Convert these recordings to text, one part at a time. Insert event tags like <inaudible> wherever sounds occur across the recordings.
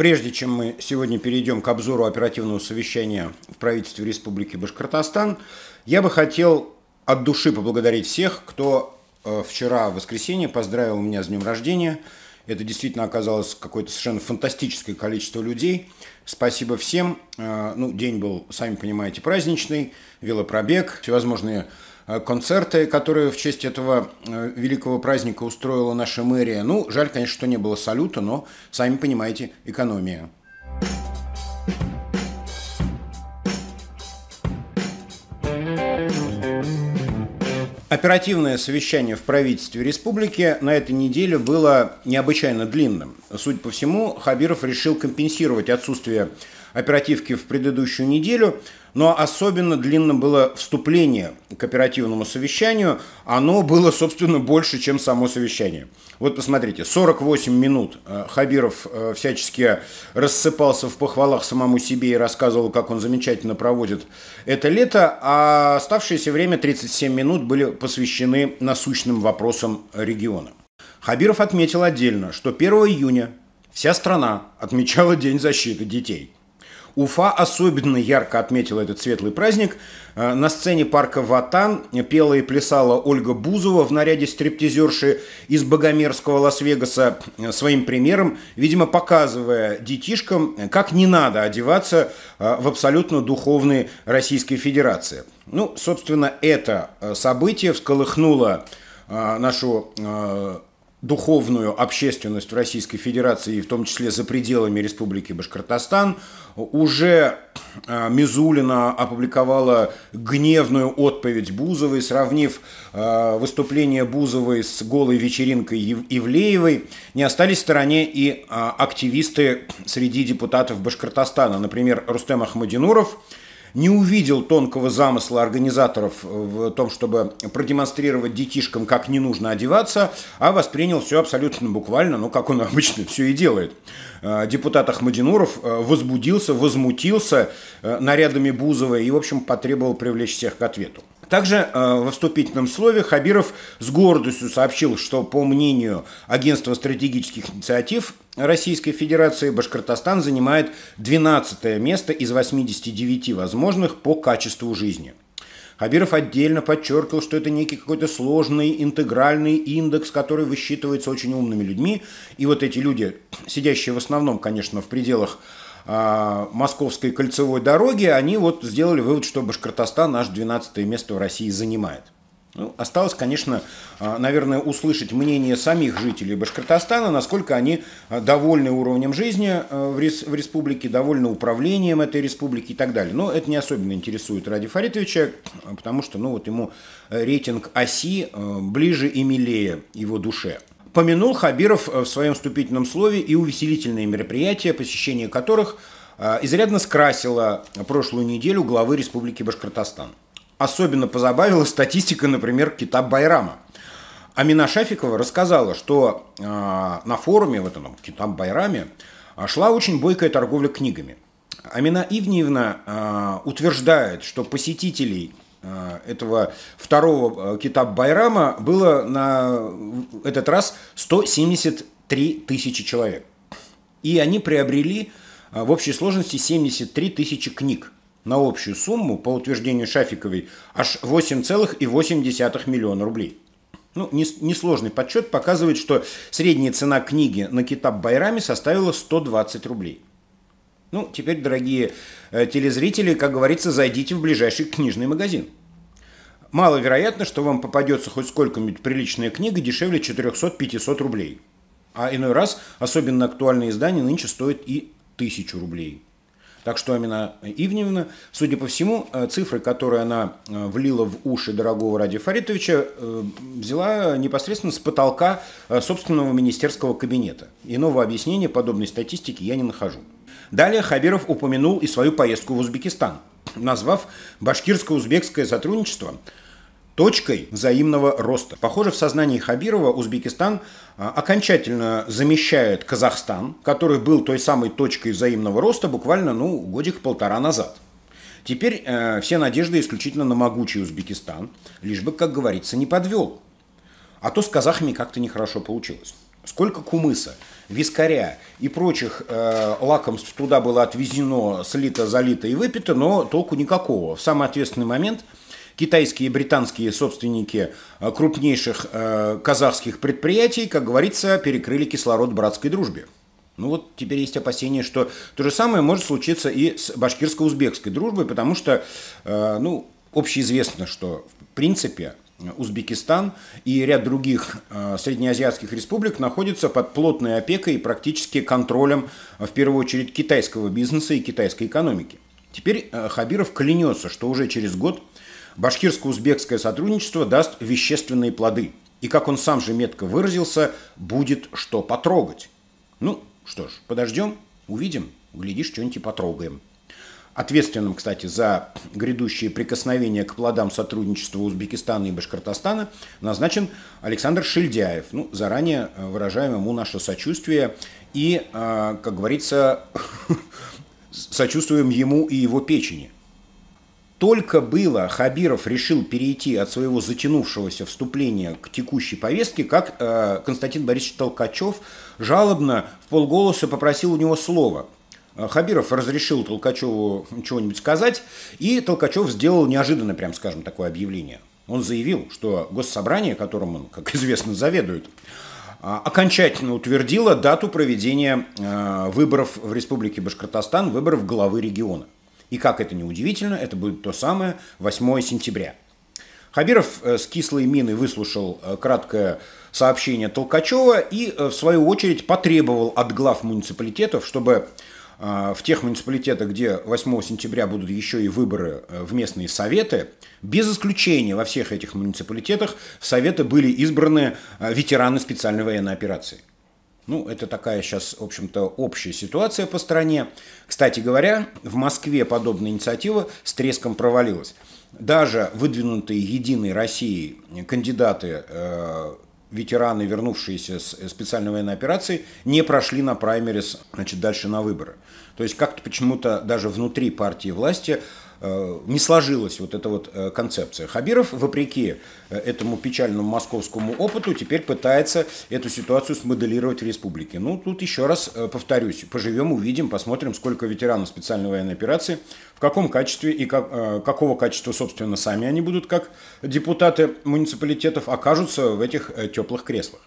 Прежде чем мы сегодня перейдем к обзору оперативного совещания в правительстве Республики Башкортостан, я бы хотел от души поблагодарить всех, кто э, вчера, в воскресенье, поздравил меня с днем рождения. Это действительно оказалось какое-то совершенно фантастическое количество людей. Спасибо всем. Э, ну, день был, сами понимаете, праздничный, велопробег, всевозможные Э, концерты, которые в честь этого э, великого праздника устроила наша мэрия. Ну, жаль, конечно, что не было салюта, но, сами понимаете, экономия. Оперативное совещание в правительстве республики на этой неделе было необычайно длинным. Судя по всему, Хабиров решил компенсировать отсутствие оперативки в предыдущую неделю – но особенно длинно было вступление к оперативному совещанию. Оно было, собственно, больше, чем само совещание. Вот посмотрите, 48 минут э, Хабиров э, всячески рассыпался в похвалах самому себе и рассказывал, как он замечательно проводит это лето, а оставшееся время 37 минут были посвящены насущным вопросам региона. Хабиров отметил отдельно, что 1 июня вся страна отмечала День защиты детей – Уфа особенно ярко отметила этот светлый праздник. Э, на сцене парка Ватан пела и плясала Ольга Бузова в наряде стриптизерши из богомерского Лас-Вегаса э, своим примером, видимо, показывая детишкам, э, как не надо одеваться в абсолютно духовной Российской Федерации. Ну, собственно, это событие всколыхнуло нашу духовную общественность в Российской Федерации, в том числе за пределами Республики Башкортостан, уже э, Мизулина опубликовала гневную отповедь Бузовой, сравнив э, выступление Бузовой с голой вечеринкой Ивлеевой, не остались в стороне и э, активисты среди депутатов Башкортостана. Например, Рустем Ахмадинуров – не увидел тонкого замысла организаторов в том, чтобы продемонстрировать детишкам, как не нужно одеваться, а воспринял все абсолютно буквально, ну, как он <laughs> обычно все и делает. Э, депутат Ахмадинуров э, возбудился, возмутился э, нарядами Бузовой и, в общем, потребовал привлечь всех к ответу. Также э, во вступительном слове Хабиров с гордостью сообщил, что, по мнению Агентства стратегических инициатив, Российской Федерации Башкортостан занимает 12 место из 89 возможных по качеству жизни. Хабиров отдельно подчеркивал, что это некий какой-то сложный интегральный индекс, который высчитывается очень умными людьми. И вот эти люди, сидящие в основном, конечно, в пределах э, московской кольцевой дороги, они вот сделали вывод, что Башкортостан наш 12 место в России занимает. Ну, осталось, конечно, а, наверное, услышать мнение самих жителей Башкортостана, насколько они а, довольны уровнем жизни а, в республике, довольны управлением этой республики и так далее. Но это не особенно интересует Ради Фаритовича, потому что ну, вот ему э, рейтинг оси э, ближе и милее его душе. Помянул Хабиров э, в своем вступительном слове и увеселительные мероприятия, посещение которых изрядно скрасило прошлую неделю главы Республики Башкортостан особенно позабавила статистика, например, кита Байрама. Амина Шафикова рассказала, что э, на форуме, в этом китам Байраме, а, шла очень бойкая торговля книгами. Амина Ивниевна э, а, утверждает, что посетителей э, этого второго китаб Байрама было на этот раз 173 тысячи человек. И они приобрели в общей сложности 73 тысячи книг на общую сумму, по утверждению Шафиковой, аж 8,8 миллиона рублей. Ну, несложный подсчет показывает, что средняя цена книги на Китаб Байрами составила 120 рублей. Ну, теперь, дорогие э, телезрители, как говорится, зайдите в ближайший книжный магазин. Маловероятно, что вам попадется хоть сколько-нибудь приличная книга дешевле 400-500 рублей. А иной раз, особенно актуальные издания, нынче стоят и 1000 рублей. Так что Амина Ивневна, судя по всему, э, цифры, которые она э, влила в уши дорогого Ради Фаритовича, э, взяла непосредственно с потолка собственного министерского кабинета. Иного объяснения подобной статистики я не нахожу. Далее Хабиров упомянул и свою поездку в Узбекистан, назвав башкирско-узбекское сотрудничество – точкой взаимного роста. Похоже, в сознании Хабирова Узбекистан а, окончательно замещает Казахстан, который был той самой точкой взаимного роста буквально, ну, годик полтора назад. Теперь э, все надежды исключительно на могучий Узбекистан, лишь бы, как говорится, не подвел. А то с казахами как-то нехорошо получилось. Сколько кумыса, вискаря и прочих э, лакомств туда было отвезено, слито, залито и выпито, но толку никакого. В самый ответственный момент – китайские и британские собственники э, крупнейших э, казахских предприятий, как говорится, перекрыли кислород братской дружбе. Ну вот теперь есть опасение, что то же самое может случиться и с башкирско-узбекской дружбой, потому что, э, ну, общеизвестно, что в принципе Узбекистан и ряд других среднеазиатских республик находятся под плотной опекой и практически контролем, в первую очередь, китайского бизнеса и китайской экономики. Теперь Хабиров клянется, что уже через год башкирско-узбекское сотрудничество даст вещественные плоды. И, как он сам же метко выразился, будет что потрогать. Ну, что ж, подождем, увидим, глядишь, что-нибудь и потрогаем. Ответственным, кстати, за грядущие прикосновения к плодам сотрудничества Узбекистана и Башкортостана назначен Александр Шильдяев. Ну, заранее э, выражаем ему наше сочувствие и, э, как говорится, <laughs> сочувствуем ему и его печени – только было Хабиров решил перейти от своего затянувшегося вступления к текущей повестке, как э, Константин Борисович Толкачев жалобно в полголоса попросил у него слова. Э, Хабиров разрешил Толкачеву чего-нибудь сказать, и Толкачев сделал неожиданно, прям скажем, такое объявление. Он заявил, что госсобрание, которым он, как <laughs> известно, заведует, а, окончательно утвердило дату проведения э, выборов в Республике Башкортостан, выборов главы региона – и как это не удивительно, это будет то самое 8 сентября. Хабиров э, с кислой миной выслушал э, краткое сообщение Толкачева и, э, в свою очередь, потребовал от глав муниципалитетов, чтобы в тех муниципалитетах, где 8 сентября будут еще и выборы в местные советы, без исключения во всех этих муниципалитетах в советы были избраны ветераны специальной военной операции. Ну, это такая сейчас, в общем-то, общая ситуация по стране. Кстати говоря, в Москве подобная инициатива с треском провалилась. Даже выдвинутые Единой Россией кандидаты э ветераны, вернувшиеся с э, специальной военной операции, не прошли на праймерис, значит, дальше на выборы. То есть как-то почему-то даже внутри партии власти Э, не сложилась вот эта вот э, концепция. Хабиров, вопреки э, этому печальному московскому опыту, теперь пытается эту ситуацию смоделировать в республике. Ну, тут еще раз повторюсь, поживем, увидим, посмотрим, сколько ветеранов специальной военной операции, в каком качестве и как, какого качества, собственно, сами они будут, как депутаты муниципалитетов, окажутся в этих теплых креслах.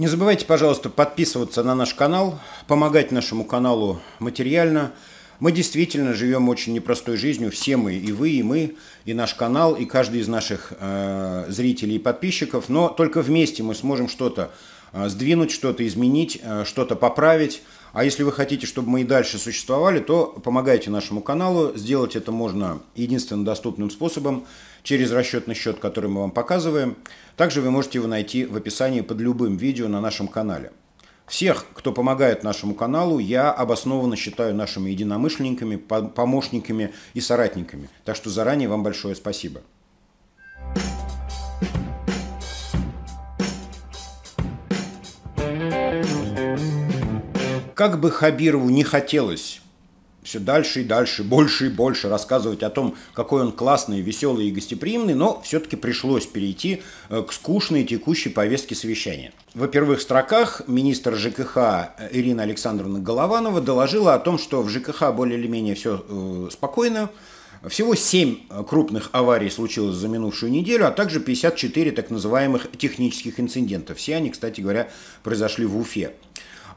Не забывайте, пожалуйста, подписываться на наш канал, помогать нашему каналу материально. Мы действительно живем очень непростой жизнью, все мы, и вы, и мы, и наш канал, и каждый из наших э, зрителей и подписчиков. Но только вместе мы сможем что-то э, сдвинуть, что-то изменить, э, что-то поправить. А если вы хотите, чтобы мы и дальше существовали, то помогайте нашему каналу. Сделать это можно единственным доступным способом – через расчетный счет, который мы вам показываем. Также вы можете его найти в описании под любым видео на нашем канале. Всех, кто помогает нашему каналу, я обоснованно считаю нашими единомышленниками, помощниками и соратниками. Так что заранее вам большое спасибо. Как бы Хабирову не хотелось все дальше и дальше, больше и больше рассказывать о том, какой он классный, веселый и гостеприимный, но все-таки пришлось перейти э, к скучной текущей повестке совещания. Во первых строках министр ЖКХ э, Ирина Александровна Голованова доложила о том, что в ЖКХ более или менее все э, спокойно, всего 7 крупных аварий случилось за минувшую неделю, а также 54 так называемых технических инцидентов. Все они, кстати говоря, произошли в Уфе.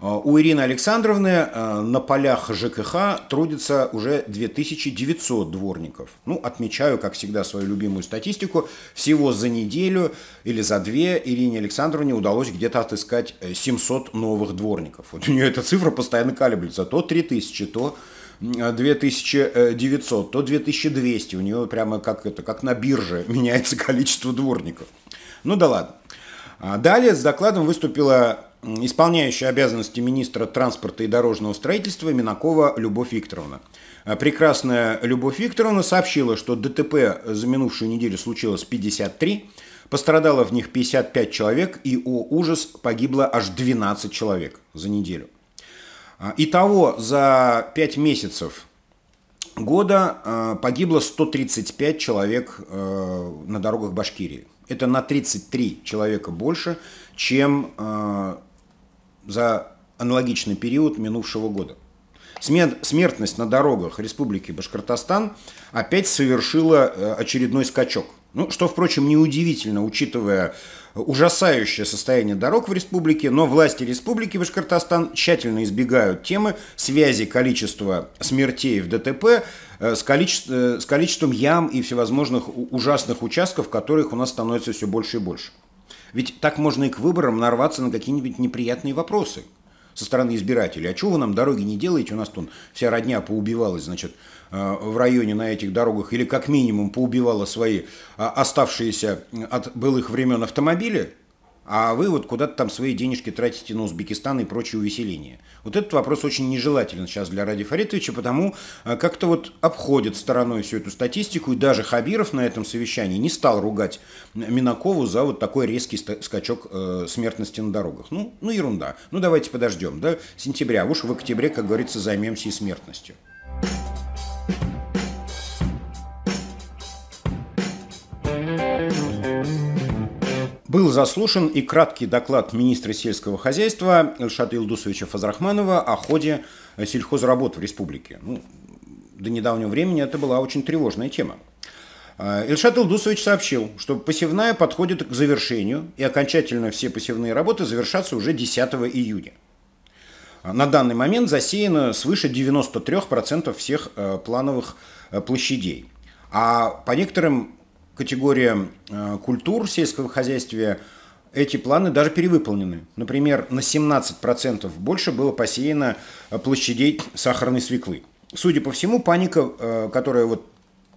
Э, у Ирины Александровны э, на полях ЖКХ трудится уже 2900 дворников. Ну, отмечаю, как всегда, свою любимую статистику. Всего за неделю или за две Ирине Александровне удалось где-то отыскать 700 э, новых дворников. Вот у нее эта цифра постоянно калибрится. То 3000, то 2900, то 2200. У нее прямо как, это, как на бирже <laughs> меняется количество дворников. Ну да ладно. А далее с докладом выступила исполняющая обязанности министра транспорта и дорожного строительства Минакова Любовь Викторовна. Э, прекрасная Любовь Викторовна сообщила, что ДТП за минувшую неделю случилось 53, пострадало в них 55 человек и, о ужас, погибло аж 12 человек за неделю. Э, итого за 5 месяцев года э, погибло 135 человек на дорогах Башкирии. Это на 33 человека больше, чем за аналогичный период минувшего года. Смертность на дорогах Республики Башкортостан опять совершила э, очередной скачок. Ну, что, впрочем, неудивительно, учитывая э, ужасающее состояние дорог в республике, но власти республики Башкортостан тщательно избегают темы связи количества смертей в ДТП э, с, количе... с количеством ям и всевозможных ужасных участков, которых у нас становится все больше и больше. Ведь так можно и к выборам нарваться на какие-нибудь неприятные вопросы со стороны избирателей. А чего вы нам дороги не делаете? У нас тут вся родня поубивалась, значит, э, в районе на этих дорогах или как минимум поубивала свои а, оставшиеся от былых времен автомобили – а вы вот куда-то там свои денежки тратите на Узбекистан и прочие увеселения. Вот этот вопрос очень нежелателен сейчас для Ради Фаритовича, потому э, как-то вот обходит стороной всю эту статистику, и даже Хабиров на этом совещании не стал ругать Минакову за вот такой резкий скачок э, смертности на дорогах. Ну, ну ерунда. Ну давайте подождем, да, сентября. А уж в октябре, как говорится, займемся и смертностью. Был заслушан и краткий доклад министра сельского хозяйства Эльшата Илдусовича Фазрахманова о ходе э, сельхозработ в республике. Ну, до недавнего времени это была очень тревожная тема. Э, Эльшат Илдусович сообщил, что посевная подходит к завершению, и окончательно все посевные работы завершатся уже 10 июня. Э, на данный момент засеяно свыше 93% всех плановых площадей. А по некоторым категория э, культур сельского хозяйства эти планы даже перевыполнены. Например, на 17% больше было посеяно э, площадей сахарной свеклы. Судя по всему, паника, э, которая вот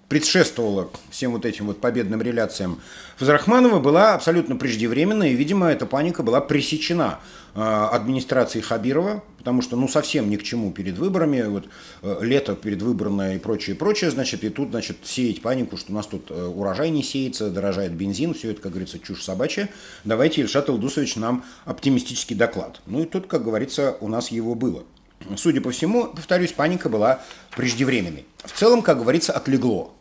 предшествовала всем вот этим вот победным реляциям Фазрахманова, была абсолютно преждевременная, и, видимо, эта паника была пресечена э, администрации Хабирова, потому что, ну, совсем ни к чему перед выборами, вот э, лето предвыборное и прочее, прочее, значит, и тут, значит, сеять панику, что у нас тут э, урожай не сеется, дорожает бензин, все это, как говорится, чушь собачья, давайте Ильшат Илдусович нам оптимистический доклад. Ну, и тут, как говорится, у нас его было. Судя по всему, повторюсь, паника была преждевременной. В целом, как говорится, отлегло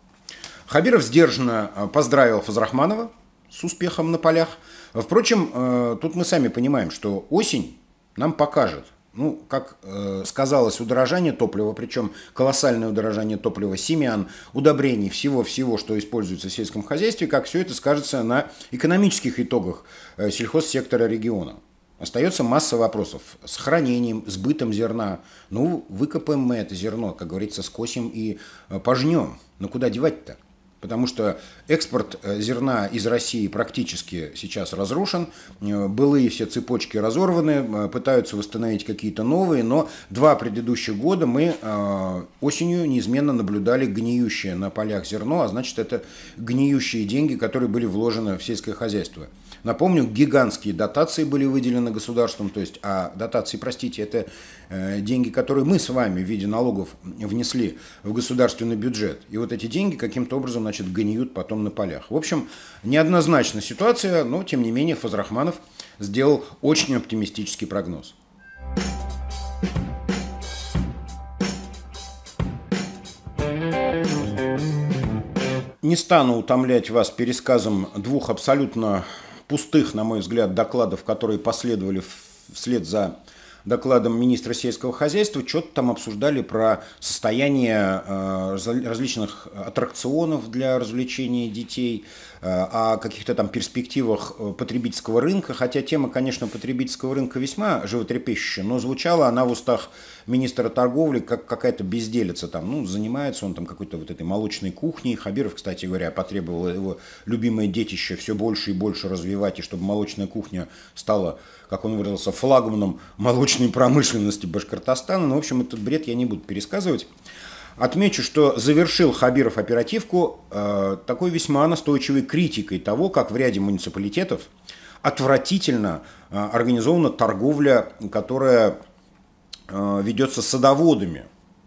Хабиров сдержанно э, поздравил Фазрахманова с успехом на полях. Впрочем, э, тут мы сами понимаем, что осень нам покажет, ну, как э, сказалось, удорожание топлива, причем колоссальное удорожание топлива, семян, удобрений, всего-всего, что используется в сельском хозяйстве, как все это скажется на экономических итогах сельхозсектора региона. Остается масса вопросов с хранением, с бытом зерна. Ну, выкопаем мы это зерно, как говорится, скосим и пожнем. Но куда девать-то? потому что экспорт э, зерна из России практически сейчас разрушен, э, былые все цепочки разорваны, э, пытаются восстановить какие-то новые, но два предыдущих года мы осенью неизменно наблюдали гниющее на полях зерно, а значит это гниющие деньги, которые были вложены в сельское хозяйство. Напомню, гигантские дотации были выделены государством, то есть, а дотации, простите, это э, деньги, которые мы с вами в виде налогов внесли в государственный бюджет. И вот эти деньги каким-то образом, значит, гниют потом на полях. В общем, неоднозначная ситуация, но, тем не менее, Фазрахманов сделал очень оптимистический прогноз. Не стану утомлять вас пересказом двух абсолютно пустых, на мой взгляд, докладов, которые последовали вслед за докладом министра сельского хозяйства, что-то там обсуждали про состояние э, различных аттракционов для развлечения детей, э, о каких-то там перспективах э, потребительского рынка, хотя тема, конечно, потребительского рынка весьма животрепещущая, но звучала она в устах министра торговли, как какая-то безделица там, ну, занимается он там какой-то вот этой молочной кухней. Хабиров, кстати говоря, потребовал его любимое детище все больше и больше развивать, и чтобы молочная кухня стала, как он выразился, флагманом молочной промышленности Башкортостана. Ну, в общем, этот бред я не буду пересказывать. Отмечу, что завершил Хабиров оперативку э, такой весьма настойчивой критикой того, как в ряде муниципалитетов отвратительно э, организована торговля, которая Э, ведется с садоводами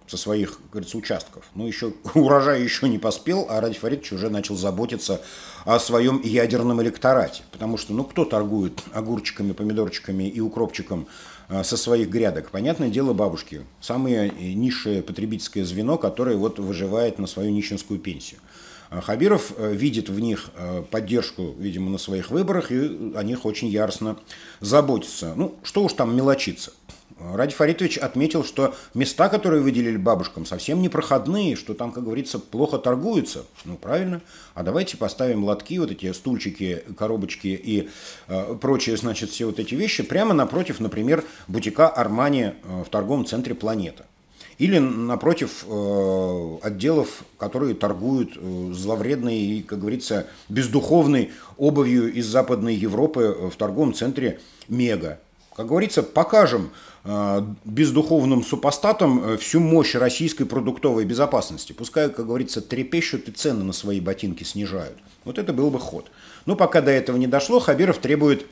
со своих, говорится, участков. Ну, еще <laughs> урожай еще не поспел, а Радий Фаридович уже начал заботиться о своем ядерном электорате. Потому что, ну, кто торгует огурчиками, помидорчиками и укропчиком э, со своих грядок? Понятное дело, бабушки. Самое э, низшее потребительское звено, которое вот выживает на свою нищенскую пенсию. А Хабиров видит в них поддержку, видимо, на своих выборах и о них очень яростно заботится. Ну, что уж там мелочиться. Ради Фаритович отметил, что места, которые выделили бабушкам, совсем не проходные, что там, как говорится, плохо торгуются. Ну, правильно. А давайте поставим лотки, вот эти стульчики, коробочки и э, прочие, значит, все вот эти вещи прямо напротив, например, бутика «Армани» э, в торговом центре «Планета». Или напротив э, отделов, которые торгуют э, зловредной и, как говорится, бездуховной обувью из Западной Европы э, в торговом центре «Мега». Как говорится, покажем э, бездуховным супостатам э, всю мощь российской продуктовой безопасности. Пускай, как говорится, трепещут и цены на свои ботинки снижают. Вот это был бы ход. Но пока до этого не дошло, Хабиров требует,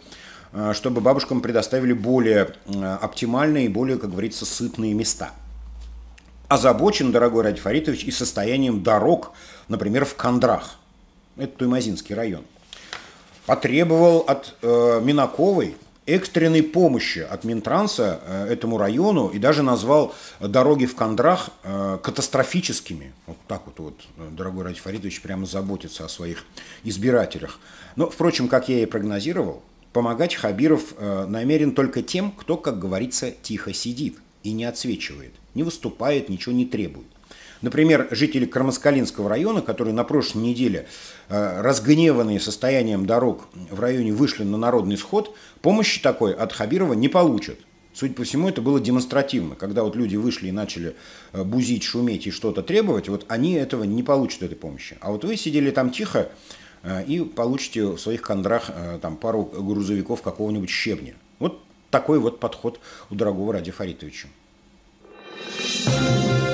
э, чтобы бабушкам предоставили более оптимальные и более, как говорится, сытные места. Озабочен, дорогой Ради Фаритович, и состоянием дорог, например, в Кондрах. Это Туймазинский район. Потребовал от э, Минаковой экстренной помощи от Минтранса э, этому району и даже назвал дороги в Кандрах э, катастрофическими. Вот так вот, вот дорогой Ради Фаридович прямо заботится о своих избирателях. Но, впрочем, как я и прогнозировал, помогать Хабиров э, намерен только тем, кто, как говорится, тихо сидит и не отсвечивает, не выступает, ничего не требует. Например, жители Кармаскалинского района, которые на прошлой неделе, э, разгневанные состоянием дорог в районе, вышли на народный сход, помощи такой от Хабирова не получат. Судя по всему, это было демонстративно. Когда вот люди вышли и начали э, бузить, шуметь и что-то требовать, вот они этого не получат, этой помощи. А вот вы сидели там тихо э, и получите в своих кондрах там, пару грузовиков какого-нибудь щебня. Вот такой вот подход у дорогого Ради Фаритовича. Thank you.